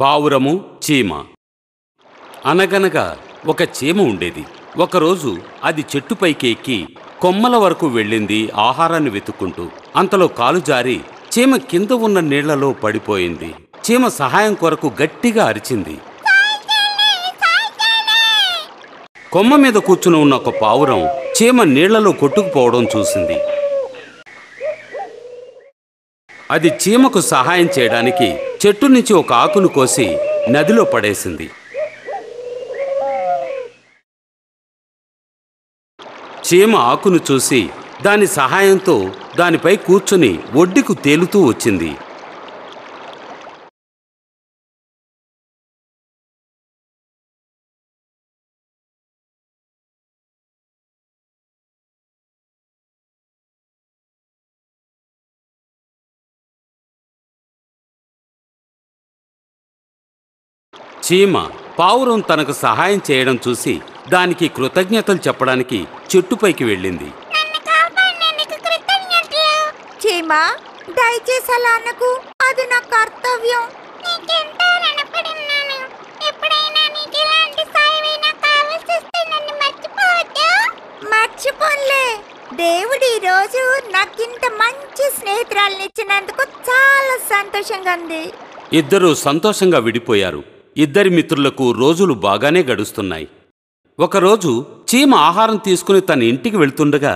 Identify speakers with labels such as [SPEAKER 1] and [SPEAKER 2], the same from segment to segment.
[SPEAKER 1] పావురము చీమ అనగనగా ఒక చీమ ఉండేది ఒకరోజు అది చెట్టుపైకి ఎక్కి కొమ్మల వరకు వెళ్ళింది ఆహారాన్ని వెతుక్కుంటూ అంతలో కాలు జారి చీమ కింద ఉన్న నీళ్లలో పడిపోయింది చీమ సహాయం కొరకు గట్టిగా అరిచింది కొమ్మ మీద కూర్చుని ఉన్న ఒక పావురం చీమ నీళ్లలో కొట్టుకుపోవడం చూసింది అది చీమకు సహాయం చేయడానికి చెట్టు నుంచి ఒక ఆకును కోసి నదిలో పడేసింది చీమ ఆకును చూసి దాని సహాయంతో దానిపై కూర్చుని ఒడ్డుకు తేలుతూ వచ్చింది చీమ పావురం తనకు సహాయం చేయడం చూసి దానికి కృతజ్ఞతలు చెప్పడానికి చెట్టుపైకి వెళ్ళింది
[SPEAKER 2] చీమ దయచేసి అలా అది నా కర్తవ్యం మర్చిపోలే దేవుడు ఈ రోజు నాకింత మంచి స్నేహితురాలను ఇచ్చినందుకు చాలా సంతోషంగా ఉంది
[SPEAKER 1] ఇద్దరు సంతోషంగా విడిపోయారు ఇద్దరి మిత్రులకు రోజులు బాగానే గడుస్తున్నాయి ఒకరోజు చీమ ఆహారం తీసుకుని తన ఇంటికి వెళ్తుండగా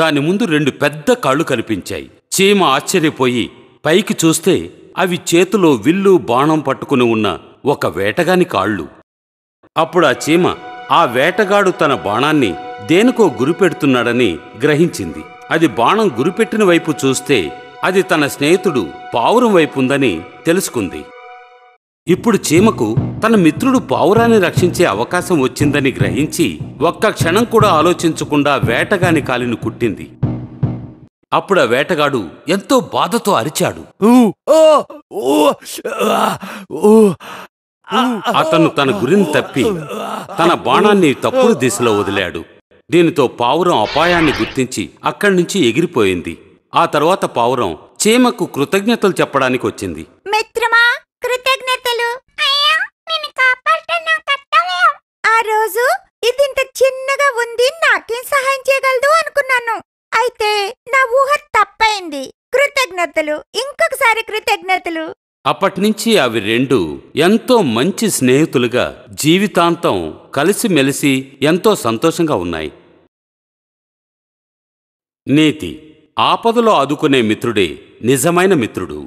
[SPEAKER 1] దాని ముందు రెండు పెద్ద కాళ్ళు కనిపించాయి చీమ ఆశ్చర్యపోయి పైకి చూస్తే అవి చేతిలో విల్లు బాణం పట్టుకుని ఉన్న ఒక వేటగాని కాళ్ళు అప్పుడు ఆ చీమ ఆ వేటగాడు తన బాణాన్ని దేనికో గురిపెడుతున్నాడని గ్రహించింది అది బాణం గురిపెట్టిన వైపు చూస్తే అది తన స్నేహితుడు పావురం వైపుందని తెలుసుకుంది ఇప్పుడు చీమకు తన మిత్రుడు పావురాన్ని రక్షించే అవకాశం వచ్చిందని గ్రహించి ఒక్క క్షణం కూడా ఆలోచించకుండా వేటగాని కాలిని కుట్టింది అప్పుడు ఆ వేటగాడు ఎంతో బాధతో అరిచాడు అతను తన గురిని తప్పి తన బాణాన్ని తప్పుడు దిశలో వదిలాడు దీనితో పావురం అపాయాన్ని గుర్తించి అక్కడి నుంచి ఎగిరిపోయింది ఆ తర్వాత పావురం చీమకు కృతజ్ఞతలు చెప్పడానికి వచ్చింది
[SPEAKER 2] మిత్రమా కృతజ్ఞతలు ఆ రోజు ఇది ఇంత చిన్నగా ఉంది నాకేం సహాయం చేయగలదు అనుకున్నాను అయితే నా ఊహ తప్పైంది కృతజ్ఞతలు ఇంకొకసారి కృతజ్ఞతలు
[SPEAKER 1] అప్పటినుంచి అవి రెండు ఎంతో మంచి స్నేహితులుగా జీవితాంతం కలిసిమెలిసి ఎంతో సంతోషంగా ఉన్నాయి నీతి ఆపదలో ఆదుకునే మిత్రుడే నిజమైన మిత్రుడు